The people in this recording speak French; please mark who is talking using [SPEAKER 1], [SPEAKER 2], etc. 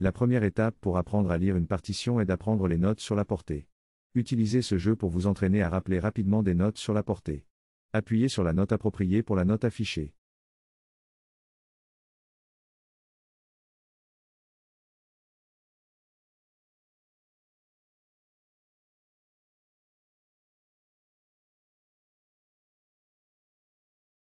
[SPEAKER 1] La première étape pour apprendre à lire une partition est d'apprendre les notes sur la portée. Utilisez ce jeu
[SPEAKER 2] pour vous entraîner à rappeler rapidement des notes sur la portée. Appuyez sur la note appropriée pour la note affichée.